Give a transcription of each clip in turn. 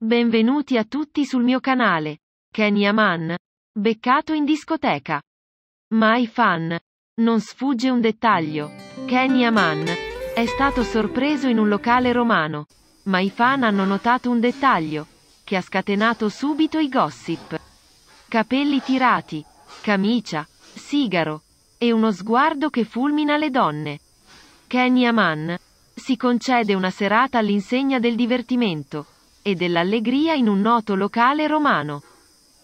Benvenuti a tutti sul mio canale. Kenny Aman. Beccato in discoteca. Ma ai fan. Non sfugge un dettaglio. Kenny Aman. È stato sorpreso in un locale romano. Ma i fan hanno notato un dettaglio. Che ha scatenato subito i gossip. Capelli tirati. Camicia. Sigaro. E uno sguardo che fulmina le donne. Kenny Aman. Si concede una serata all'insegna del divertimento e dell'allegria in un noto locale romano.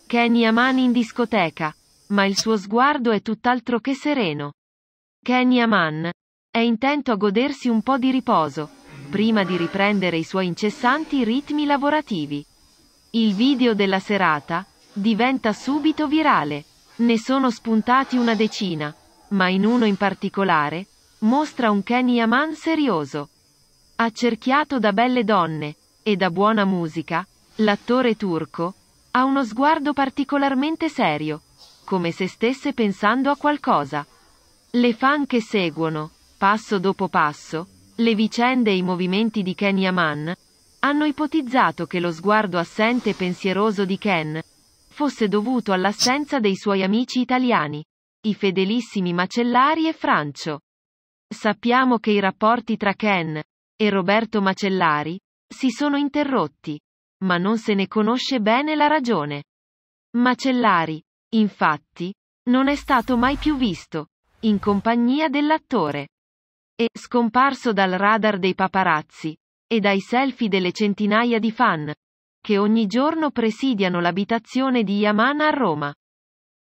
Kenny ha mani in discoteca, ma il suo sguardo è tutt'altro che sereno. Kenny Aman è intento a godersi un po' di riposo, prima di riprendere i suoi incessanti ritmi lavorativi. Il video della serata diventa subito virale. Ne sono spuntati una decina, ma in uno in particolare mostra un Kenny Aman serioso. Accerchiato da belle donne, e da buona musica, l'attore turco ha uno sguardo particolarmente serio, come se stesse pensando a qualcosa. Le fan che seguono, passo dopo passo, le vicende e i movimenti di Ken Yaman, hanno ipotizzato che lo sguardo assente e pensieroso di Ken fosse dovuto all'assenza dei suoi amici italiani, i fedelissimi Macellari e Francio. Sappiamo che i rapporti tra Ken e Roberto Macellari si sono interrotti, ma non se ne conosce bene la ragione. Macellari, infatti, non è stato mai più visto, in compagnia dell'attore. E, scomparso dal radar dei paparazzi, e dai selfie delle centinaia di fan, che ogni giorno presidiano l'abitazione di Yamana a Roma.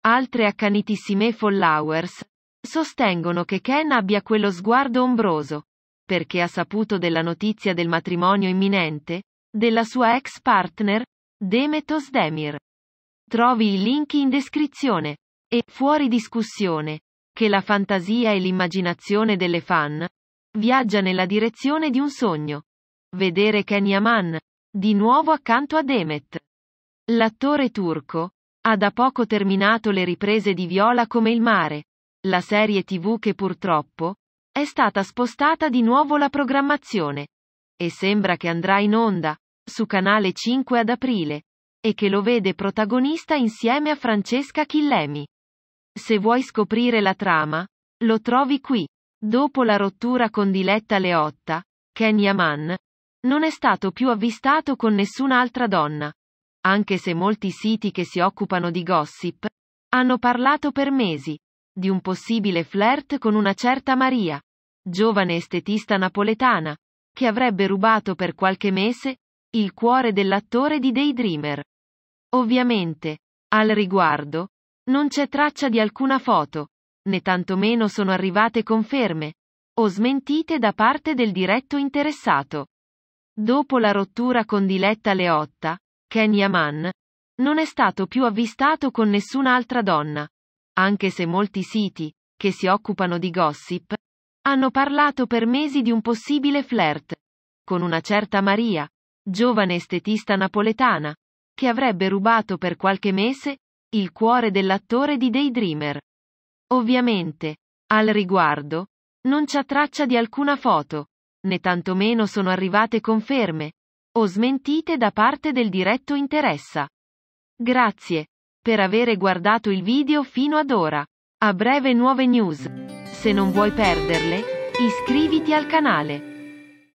Altre accanitissime followers sostengono che Ken abbia quello sguardo ombroso, perché ha saputo della notizia del matrimonio imminente della sua ex partner, Demetos Demir. Trovi i link in descrizione. E, fuori discussione, che la fantasia e l'immaginazione delle fan viaggia nella direzione di un sogno. Vedere Kenny Aman, di nuovo accanto a Demet. L'attore turco ha da poco terminato le riprese di Viola come il mare, la serie tv che purtroppo è stata spostata di nuovo la programmazione e sembra che andrà in onda su Canale 5 ad aprile e che lo vede protagonista insieme a Francesca Chillemi. Se vuoi scoprire la trama, lo trovi qui. Dopo la rottura con Diletta Leotta, Kenya Mann non è stato più avvistato con nessun'altra donna. Anche se molti siti che si occupano di gossip hanno parlato per mesi di un possibile flirt con una certa Maria, giovane estetista napoletana, che avrebbe rubato per qualche mese il cuore dell'attore di Daydreamer. Ovviamente, al riguardo, non c'è traccia di alcuna foto, né tantomeno sono arrivate conferme o smentite da parte del diretto interessato. Dopo la rottura con Diletta Leotta, Kenya Mann, non è stato più avvistato con nessun'altra donna, anche se molti siti, che si occupano di gossip, hanno parlato per mesi di un possibile flirt con una certa Maria, giovane estetista napoletana, che avrebbe rubato per qualche mese il cuore dell'attore di Daydreamer. Ovviamente, al riguardo, non c'è traccia di alcuna foto, né tantomeno sono arrivate conferme o smentite da parte del diretto interessa. Grazie, per avere guardato il video fino ad ora. A breve nuove news. Se non vuoi perderle, iscriviti al canale.